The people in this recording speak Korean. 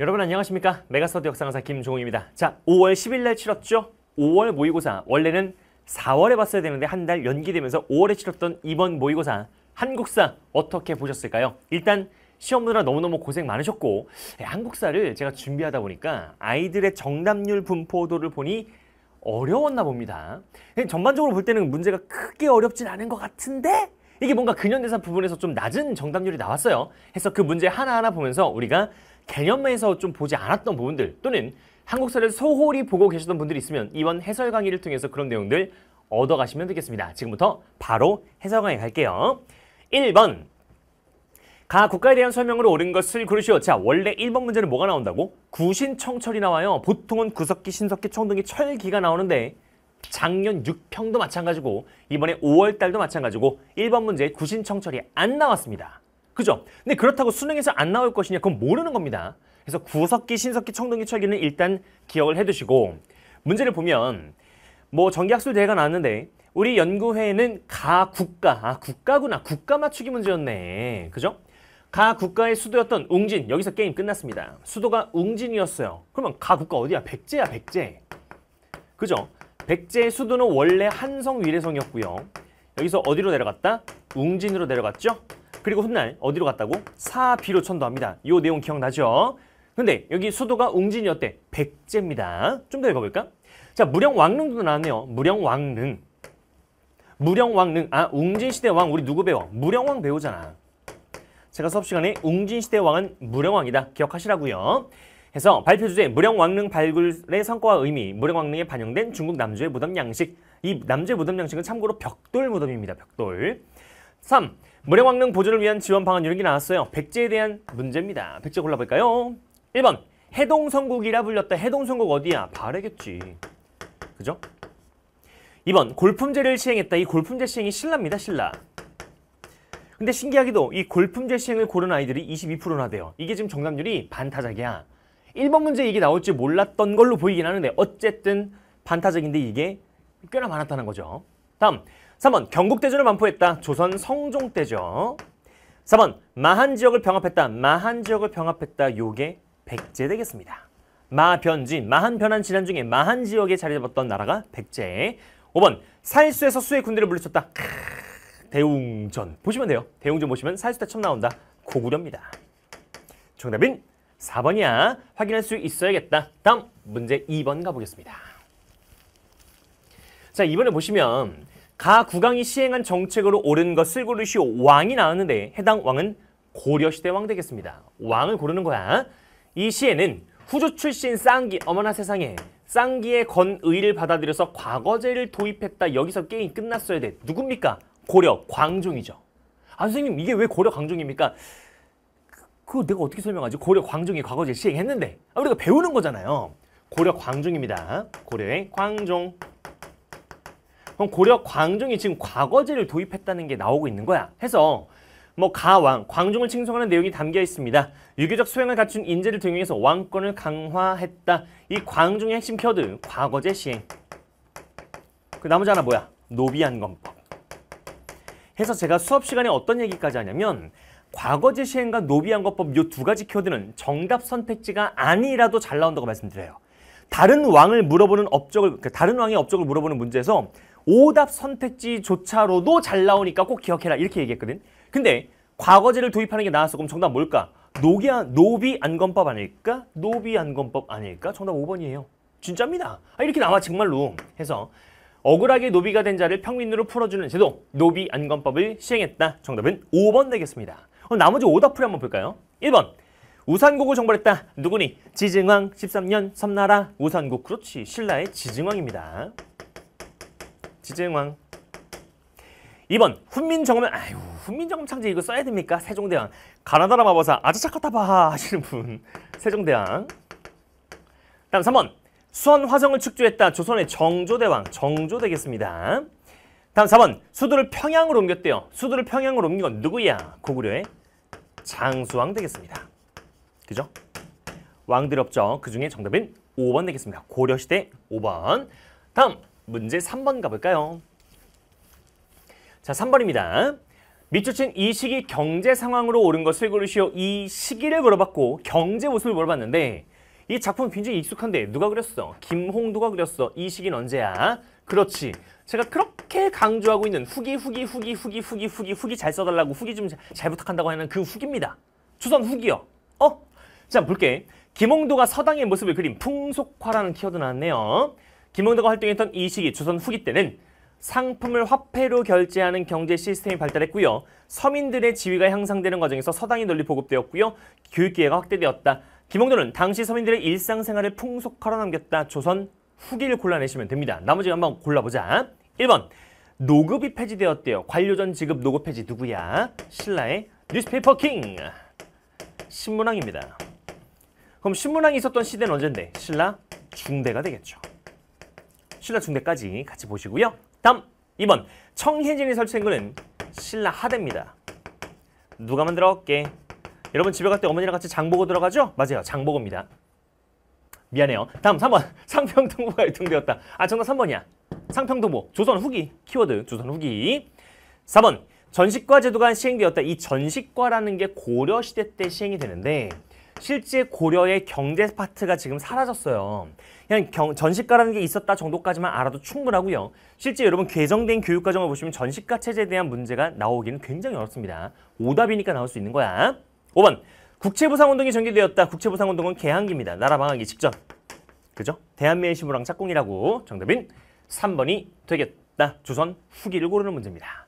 여러분 안녕하십니까? 메가스터디 역사강사 김종우입니다. 자, 5월 10일 날 치렀죠? 5월 모의고사. 원래는 4월에 봤어야 되는데 한 달 연기되면서 5월에 치렀던 이번 모의고사 한국사 어떻게 보셨을까요? 일단 시험 보느라 너무너무 고생 많으셨고 예, 한국사를 제가 준비하다 보니까 아이들의 정답률 분포도를 보니 어려웠나 봅니다. 예, 전반적으로 볼 때는 문제가 크게 어렵진 않은 것 같은데 이게 뭔가 근현대사 부분에서 좀 낮은 정답률이 나왔어요. 해서 그 문제 하나하나 보면서 우리가 개념에서 좀 보지 않았던 부분들 또는 한국사를 소홀히 보고 계셨던 분들이 있으면 이번 해설 강의를 통해서 그런 내용들 얻어가시면 되겠습니다. 지금부터 바로 해설 강의 갈게요. 1번 가 국가에 대한 설명으로 옳은 것을 고르시오. 자, 원래 1번 문제는 뭐가 나온다고? 구신청철이 나와요. 보통은 구석기, 신석기, 청동기, 철기가 나오는데 작년 6평도 마찬가지고 이번에 5월달도 마찬가지고 1번 문제 구신청철이 안 나왔습니다. 그죠? 근데 그렇다고 수능에서 안 나올 것이냐? 그건 모르는 겁니다. 그래서 구석기, 신석기, 청동기, 철기는 일단 기억을 해두시고 문제를 보면 뭐 정기학술 대회가 나왔는데 우리 연구회는 가, 국가, 아 국가구나. 국가 맞추기 문제였네. 그죠? 가 국가의 수도였던 웅진 여기서 게임 끝났습니다. 수도가 웅진이었어요. 그러면 가 국가 어디야? 백제야 백제. 그죠? 백제의 수도는 원래 한성 위례성이었고요. 여기서 어디로 내려갔다? 웅진으로 내려갔죠? 그리고 훗날 어디로 갔다고? 사비로 천도합니다. 요 내용 기억나죠? 근데 여기 수도가 웅진이 었대 백제입니다. 좀 더 읽어볼까? 자, 무령왕릉도 나왔네요. 무령왕릉. 무령왕릉. 아, 웅진시대 왕 우리 누구 배워? 무령왕 배우잖아. 제가 수업 시간에 웅진시대 왕은 무령왕이다. 기억하시라고요. 해서 발표 주제 무령왕릉 발굴의 성과와 의미, 무령왕릉에 반영된 중국 남주의 무덤 양식. 이남주의 무덤 양식은 참고로 벽돌 무덤입니다. 벽돌. 3. 물의왕릉 보존을 위한 지원 방안 이런 게 나왔어요. 백제에 대한 문제입니다. 백제 골라볼까요? 1번 해동성국이라 불렸다. 해동성국 어디야? 바해겠지 그죠? 2번 골품제를 시행했다. 이 골품제 시행이 신라입니다. 신라. 근데 신기하기도이 골품제 시행을 고른 아이들이 22%나 돼요. 이게 지금 정답률이 반타작이야. 1번 문제 이게 나올 지 몰랐던 걸로 보이긴 하는데 어쨌든 반타작인데 이게 꽤나 많았다는 거죠. 다음 3번 경국대전을 만포했다 조선 성종대죠. 4번 마한 지역을 병합했다. 마한 지역을 병합했다. 요게 백제 되겠습니다. 마변지, 마한 변한 지난 중에 마한 지역에 자리 잡았던 나라가 백제. 5번 살수에서 수의 군대를 물리쳤다. 크으, 대웅전. 보시면 돼요. 대웅전 보시면 살수 때 처음 나온다. 고구려입니다. 정답인 4번이야. 확인할 수 있어야겠다. 다음 문제 2번 가보겠습니다. 자, 이번에 보시면 가 국왕이 시행한 정책으로 옳은 것을 고르시오 왕이 나왔는데 해당 왕은 고려시대 왕 되겠습니다. 왕을 고르는 거야. 이 시에는 후조 출신 쌍기 어머나 세상에 쌍기의 건의를 받아들여서 과거제를 도입했다. 여기서 게임 끝났어야 돼. 누굽니까? 고려 광종이죠. 아 선생님 이게 왜 고려 광종입니까? 그거 내가 어떻게 설명하지? 고려 광종이 과거제 시행했는데 아, 우리가 그러니까 배우는 거잖아요. 고려 광종입니다. 고려의 광종. 그럼 고려 광종이 지금 과거제를 도입했다는 게 나오고 있는 거야. 해서 뭐 가왕, 광종을 칭송하는 내용이 담겨 있습니다. 유교적 소양을 갖춘 인재를 등용해서 왕권을 강화했다. 이 광종의 핵심 키워드, 과거제 시행. 그 나머지 하나 뭐야? 노비안 건법. 해서 제가 수업 시간에 어떤 얘기까지 하냐면 과거제 시행과 노비안 건법 이 두 가지 키워드는 정답 선택지가 아니라도 잘 나온다고 말씀드려요. 다른 왕을 물어보는 업적을 그러니까 다른 왕의 업적을 물어보는 문제에서 오답 선택지조차로도 잘 나오니까 꼭 기억해라 이렇게 얘기했거든. 근데 과거제를 도입하는 게 나왔어. 그럼 정답 뭘까? 노비, 노비 안건법 아닐까? 노비 안건법 아닐까? 정답 5번이에요. 진짜입니다. 아, 이렇게 나와 정말로 해서 억울하게 노비가 된 자를 평민으로 풀어주는 제도 노비 안건법을 시행했다. 정답은 5번 되겠습니다. 그럼 어, 나머지 오답풀이 한번 볼까요? 1번 우산국을 정벌했다. 누구니? 지증왕 13년 섬나라 우산국 그렇지 신라의 지증왕입니다. 지증왕 2번 훈민정음면 아유 훈민정음 창제 이거 써야 됩니까? 세종대왕 가나다라 마법사 아주차카다봐 하시는 분 세종대왕 다음 3번 수원 화성을 축조했다 조선의 정조대왕 정조 되겠습니다 다음 4번 수도를 평양으로 옮겼대요 수도를 평양으로 옮긴 건 누구야? 고구려의 장수왕 되겠습니다 그죠? 왕들 없죠 그 중에 정답인 5번 되겠습니다 고려시대 5번 다음 문제 3번 가볼까요? 자, 3번입니다. 밑줄친 이 시기 경제 상황으로 옳은 것을 고르시오. 이 시기를 물어봤고 경제 모습을 물어봤는데 이 작품 굉장히 익숙한데 누가 그렸어? 김홍도가 그렸어. 이 시기는 언제야? 그렇지. 제가 그렇게 강조하고 있는 후기 후기 후기 후기 후기 후기 후기 잘 써달라고 후기 좀 잘 부탁한다고 하는 그 후기입니다. 조선 후기요. 어? 자 볼게. 김홍도가 서당의 모습을 그린 풍속화라는 키워드 나왔네요. 김홍대가 활동했던 이 시기 조선 후기 때는 상품을 화폐로 결제하는 경제 시스템이 발달했고요. 서민들의 지위가 향상되는 과정에서 서당이 널리 보급되었고요. 교육 기회가 확대되었다. 김홍도는 당시 서민들의 일상생활을 풍속화로 남겼다. 조선 후기를 골라내시면 됩니다. 나머지 한번 골라보자. 1번 노급이 폐지되었대요. 관료전 지급 노급 폐지 누구야? 신라의 뉴스페이퍼 킹 신문왕입니다. 그럼 신문왕이 있었던 시대는 언젠데? 신라 중대가 되겠죠. 신라 중대까지 같이 보시고요. 다음 2번 청해진이 설치된 거는 신라 하대입니다. 누가 만들었게? 어 여러분 집에 갈 때 어머니랑 같이 장보고 들어가죠? 맞아요. 장보고입니다. 미안해요. 다음 3번. 상평동보가 유통되었다. 아 정답 3번이야. 상평동보 조선 후기. 키워드 조선 후기. 4번. 전식과 제도가 시행되었다. 이 전식과라는 게 고려시대 때 시행이 되는데 실제 고려의 경제 파트가 지금 사라졌어요. 그냥 경, 전시가라는 게 있었다 정도까지만 알아도 충분하고요. 실제 여러분 개정된 교육과정을 보시면 전시가 체제에 대한 문제가 나오기는 굉장히 어렵습니다. 오답이니까 나올 수 있는 거야. 5번 국채보상운동이 전개되었다. 국채보상운동은 개항기입니다. 나라 방학기 직전. 그죠? 대한민의 시무랑 짝꿍이라고 정답인 3번이 되겠다. 조선 후기를 고르는 문제입니다.